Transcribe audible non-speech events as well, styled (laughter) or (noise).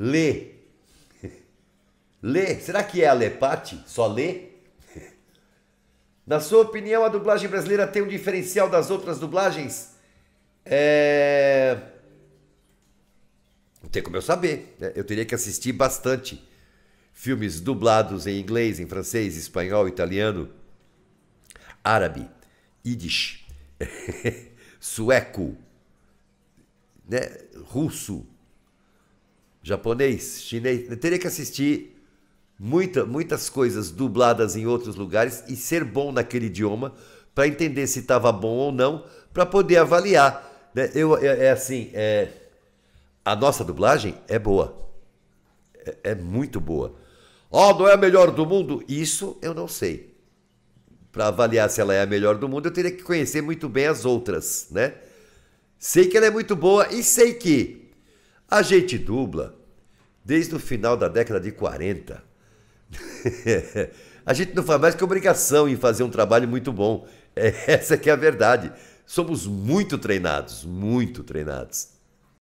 Lê. Lê. Será que é a Lepate? Só lê? Na sua opinião, a dublagem brasileira tem um diferencial das outras dublagens? É... Não tem como eu saber. Né? Eu teria que assistir bastante filmes dublados em inglês, em francês, espanhol, italiano, árabe, yiddish, (laughs) sueco, né? russo japonês, chinês. Eu teria que assistir muita, muitas coisas dubladas em outros lugares e ser bom naquele idioma para entender se estava bom ou não, para poder avaliar. Né? Eu, é, é assim, é, a nossa dublagem é boa. É, é muito boa. Ó, oh, não é a melhor do mundo? Isso eu não sei. Para avaliar se ela é a melhor do mundo, eu teria que conhecer muito bem as outras, né? Sei que ela é muito boa e sei que a gente dubla desde o final da década de 40. (laughs) a gente não faz mais que obrigação em fazer um trabalho muito bom. É, (laughs) essa que é a verdade. Somos muito treinados, muito treinados.